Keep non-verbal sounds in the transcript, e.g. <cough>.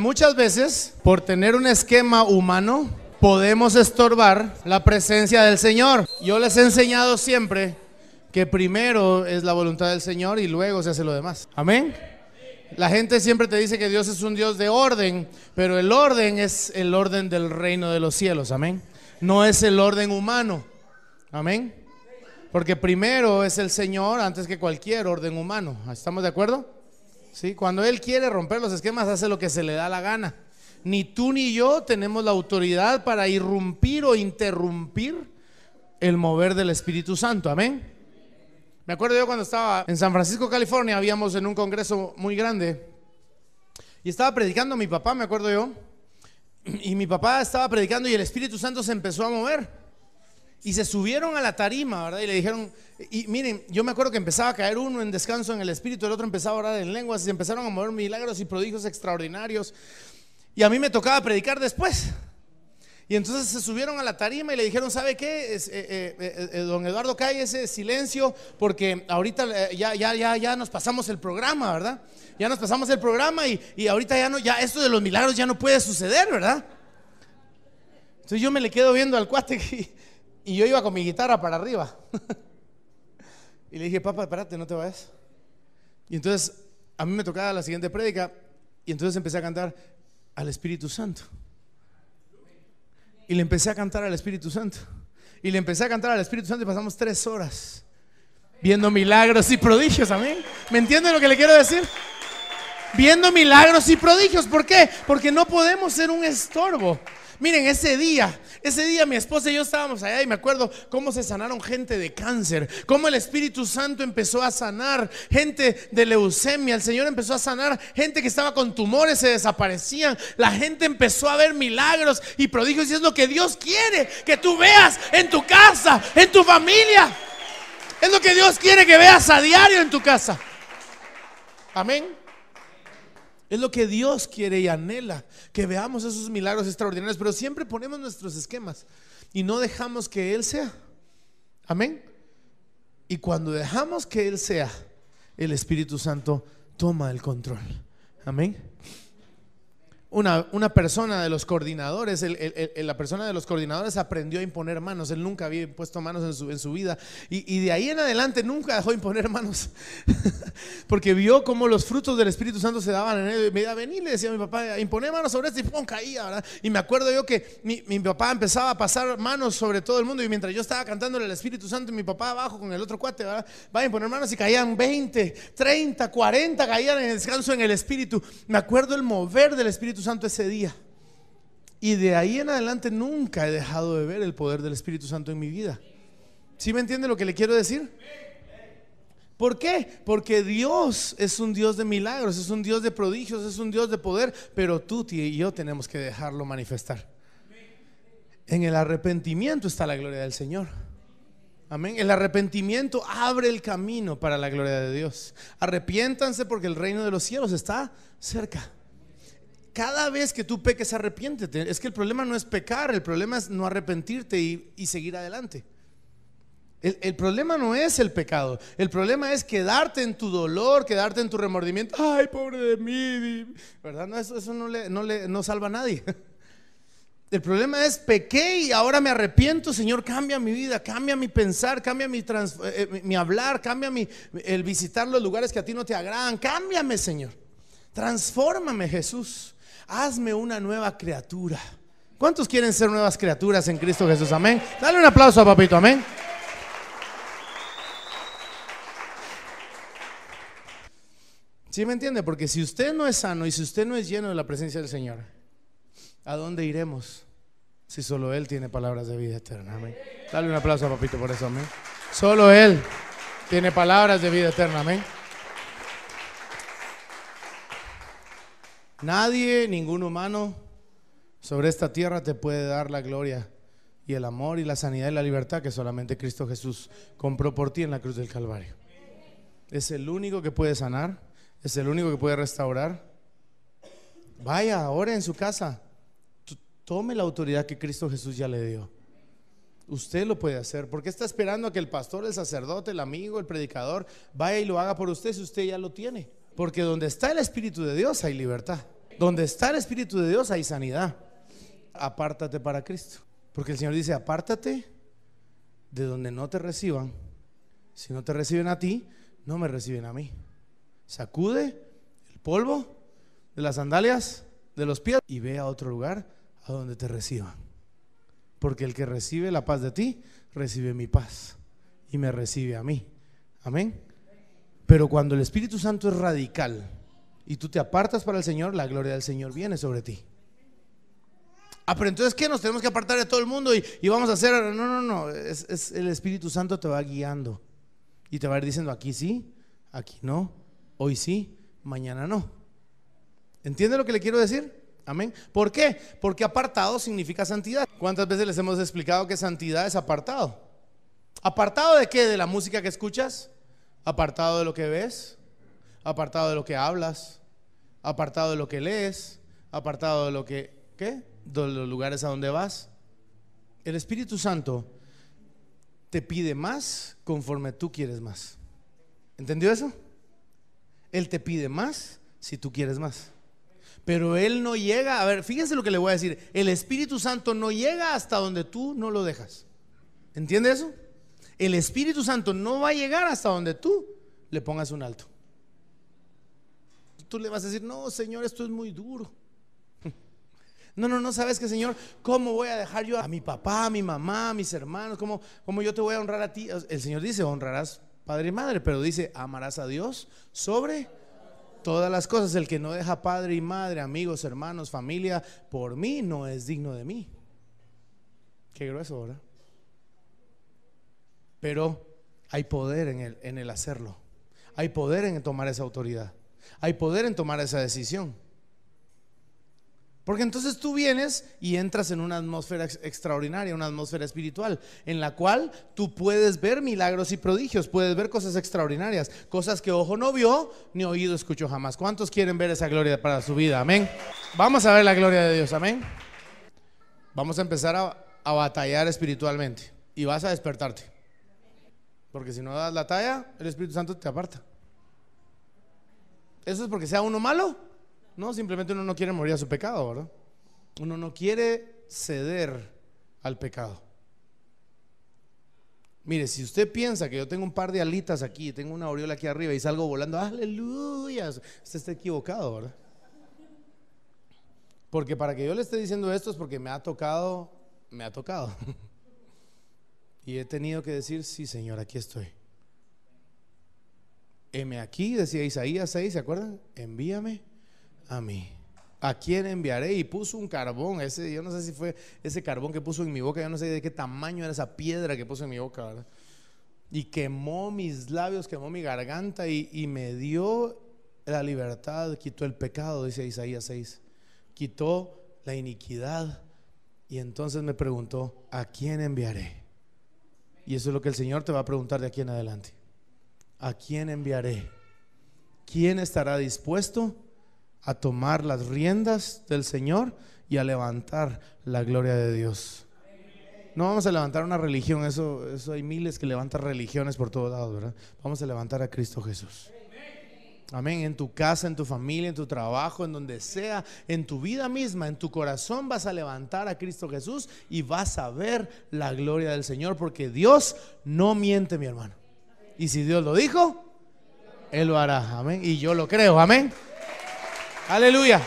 Muchas veces, por tener un esquema humano, podemos estorbar la presencia del Señor. Yo les he enseñado siempre que primero es la voluntad del Señor y luego se hace lo demás. Amén. La gente siempre te dice que Dios es un Dios de orden, pero el orden es el orden del reino de los cielos. Amén. No es el orden humano. Amén. Porque primero es el Señor antes que cualquier orden humano. ¿Estamos de acuerdo? ¿sí? Cuando Él quiere romper los esquemas, hace lo que se le da la gana. Ni tú ni yo tenemos la autoridad para irrumpir o interrumpir el mover del Espíritu Santo. Amén. Me acuerdo yo cuando estaba en San Francisco, California, habíamos en un congreso muy grande y estaba predicando mi papá, me acuerdo yo, y mi papá estaba predicando y el Espíritu Santo se empezó a mover. Y se subieron a la tarima, ¿verdad? Y le dijeron, y miren, yo me acuerdo que empezaba a caer uno en descanso en el espíritu, el otro empezaba a orar en lenguas, y se empezaron a mover milagros y prodigios extraordinarios. Y a mí me tocaba predicar después. Y entonces se subieron a la tarima y le dijeron, ¿sabe qué? Es, eh, eh, eh, don Eduardo, cae ese silencio, porque ahorita ya, ya, ya, ya nos pasamos el programa, ¿verdad? Ya nos pasamos el programa y, ahorita ya no, ya esto de los milagros ya no puede suceder, ¿verdad? Entonces yo me le quedo viendo al cuate <laughs> y, y yo iba con mi guitarra para arriba. <laughs> y le dije, papá, espérate, no te vayas. Y entonces a mí me tocaba la siguiente prédica y entonces empecé a cantar al Espíritu Santo. Y le empecé a cantar al Espíritu Santo. Y le empecé a cantar al Espíritu Santo y pasamos tres horas viendo milagros y prodigios. a mí ¿Me entienden lo que le quiero decir? Viendo milagros y prodigios. ¿Por qué? Porque no podemos ser un estorbo. Miren, ese día, ese día mi esposa y yo estábamos allá y me acuerdo cómo se sanaron gente de cáncer, cómo el Espíritu Santo empezó a sanar gente de leucemia, el Señor empezó a sanar gente que estaba con tumores, se desaparecían, la gente empezó a ver milagros y prodigios y es lo que Dios quiere que tú veas en tu casa, en tu familia. Es lo que Dios quiere que veas a diario en tu casa. Amén. Es lo que Dios quiere y anhela, que veamos esos milagros extraordinarios, pero siempre ponemos nuestros esquemas y no dejamos que Él sea. Amén. Y cuando dejamos que Él sea, el Espíritu Santo toma el control. Amén una, persona de los coordinadores, la persona de los coordinadores aprendió a imponer manos, él nunca había puesto manos en su, en su vida y, de ahí en adelante nunca dejó imponer manos, <laughs> porque vio cómo los frutos del Espíritu Santo se daban en él, me iba a venir, le decía a mi papá, imponé manos sobre este y ¡pum! caía, ¿verdad? Y me acuerdo yo que mi, papá empezaba a pasar manos sobre todo el mundo y mientras yo estaba cantándole al Espíritu Santo, mi papá abajo con el otro cuate, ¿verdad? Va a imponer manos y caían 20, 30, 40, caían en descanso en el Espíritu, me acuerdo el mover del Espíritu Santo ese día. Y de ahí en adelante nunca he dejado de ver el poder del Espíritu Santo en mi vida. si me entiende lo que le quiero decir? ¿Por qué? Porque Dios es un Dios de milagros, es un Dios de prodigios, es un Dios de poder, pero tú y yo tenemos que dejarlo manifestar. En el arrepentimiento está la gloria del Señor. Amén. El arrepentimiento abre el camino para la gloria de Dios. Arrepiéntanse porque el reino de los cielos está cerca cada vez que tú peques, arrepiéntete. Es que el problema no es pecar, el problema es no arrepentirte y, seguir adelante. El, problema no es el pecado, el problema es quedarte en tu dolor, quedarte en tu remordimiento. Ay, pobre de mí, ¿verdad? eso, no, salva a nadie. <laughs> El problema es pequé y ahora me arrepiento, Señor, cambia mi vida, cambia mi pensar, cambia eh, eh, mi, hablar, cambia mi, el visitar los lugares que a ti no te agradan, cámbiame, Señor. Transfórmame, Jesús hazme una nueva criatura. ¿Cuántos quieren ser nuevas criaturas en Cristo Jesús? Amén. Dale un aplauso a papito, amén. ¿Sí me entiende? Porque si usted no es sano y si usted no es lleno de la presencia del Señor, ¿a dónde iremos? Si solo Él tiene palabras de vida eterna. Amén. Dale un aplauso a papito por eso, amén. Solo Él tiene palabras de vida eterna, amén. Nadie, ningún humano sobre esta tierra te puede dar la gloria y el amor y la sanidad y la libertad que solamente Cristo Jesús compró por ti en la cruz del Calvario. Es el único que puede sanar, es el único que puede restaurar. Vaya, ahora en su casa, tome la autoridad que Cristo Jesús ya le dio. Usted lo puede hacer. porque está esperando a que el pastor, el sacerdote, el amigo, el predicador vaya y lo haga por usted si usted ya lo tiene? Porque donde está el Espíritu de Dios hay libertad. Donde está el Espíritu de Dios hay sanidad. Apártate para Cristo. Porque el Señor dice, apártate de donde no te reciban. Si no te reciben a ti, no me reciben a mí. Sacude el polvo de las sandalias, de los pies y ve a otro lugar a donde te reciban. Porque el que recibe la paz de ti, recibe mi paz y me recibe a mí. Amén. Pero cuando el Espíritu Santo es radical y tú te apartas para el Señor, la gloria del Señor viene sobre ti. Ah, pero entonces, ¿qué? Nos tenemos que apartar de todo el mundo y, vamos a hacer. No, no, no. Es, el Espíritu Santo te va guiando y te va a ir diciendo: aquí sí, aquí no, hoy sí, mañana no. ¿Entiende lo que le quiero decir? Amén. ¿Por qué? Porque apartado significa santidad. ¿Cuántas veces les hemos explicado que santidad es apartado? ¿Apartado de qué? ¿De la música que escuchas? apartado de lo que ves, apartado de lo que hablas, apartado de lo que lees, apartado de lo que, ¿qué? De los lugares a donde vas. El Espíritu Santo te pide más conforme tú quieres más. ¿Entendió eso? Él te pide más si tú quieres más. Pero Él no llega, a ver, fíjense lo que le voy a decir, el Espíritu Santo no llega hasta donde tú no lo dejas. ¿Entiende eso? El Espíritu Santo no va a llegar hasta donde tú le pongas un alto. Tú le vas a decir, no, Señor, esto es muy duro. <laughs> No, no, no sabes que, Señor, ¿cómo voy a dejar yo a mi papá, a mi mamá, a mis hermanos? ¿Cómo, ¿Cómo, yo te voy a honrar a ti? El Señor dice, honrarás padre y madre, pero dice, amarás a Dios sobre todas las cosas. El que no deja padre y madre, amigos, hermanos, familia, por mí no es digno de mí. Qué grueso, ¿verdad? pero hay poder en el, hacerlo. Hay poder en tomar esa autoridad. Hay poder en tomar esa decisión. Porque entonces tú vienes y entras en una atmósfera extraordinaria, una atmósfera espiritual, en la cual tú puedes ver milagros y prodigios, puedes ver cosas extraordinarias, cosas que ojo no vio ni oído escuchó jamás. ¿Cuántos quieren ver esa gloria para su vida? Amén. Vamos a ver la gloria de Dios, amén. Vamos a empezar a batallar espiritualmente y vas a despertarte. Porque si no das la talla, el Espíritu Santo te aparta. ¿Eso es porque sea uno malo? No, simplemente uno no quiere morir a su pecado, ¿verdad? Uno no quiere ceder al pecado. Mire, si usted piensa que yo tengo un par de alitas aquí, tengo una oriola aquí arriba y salgo volando, aleluya, usted está equivocado, ¿verdad? Porque para que yo le esté diciendo esto es porque me ha tocado, me ha tocado. <laughs> Y he tenido que decir, sí, Señor, aquí estoy. Heme aquí, decía Isaías 6, ¿se acuerdan? Envíame a mí. ¿A quién enviaré? Y puso un carbón, ese, yo no sé si fue ese carbón que puso en mi boca, yo no sé de qué tamaño era esa piedra que puso en mi boca, ¿verdad? Y quemó mis labios, quemó mi garganta y, y me dio la libertad, quitó el pecado, dice Isaías 6, quitó la iniquidad. Y entonces me preguntó, ¿a quién enviaré? Y eso es lo que el Señor te va a preguntar de aquí en adelante. ¿A quién enviaré? ¿Quién estará dispuesto a tomar las riendas del Señor y a levantar la gloria de Dios? No vamos a levantar una religión, eso, eso hay miles que levantan religiones por todos lados, ¿verdad? Vamos a levantar a Cristo Jesús. Amén. En tu casa, en tu familia, en tu trabajo, en donde sea, en tu vida misma, en tu corazón vas a levantar a Cristo Jesús y vas a ver la gloria del Señor, porque Dios no miente, mi hermano. Y si Dios lo dijo, Él lo hará. Amén. Y yo lo creo. Amén. Aleluya.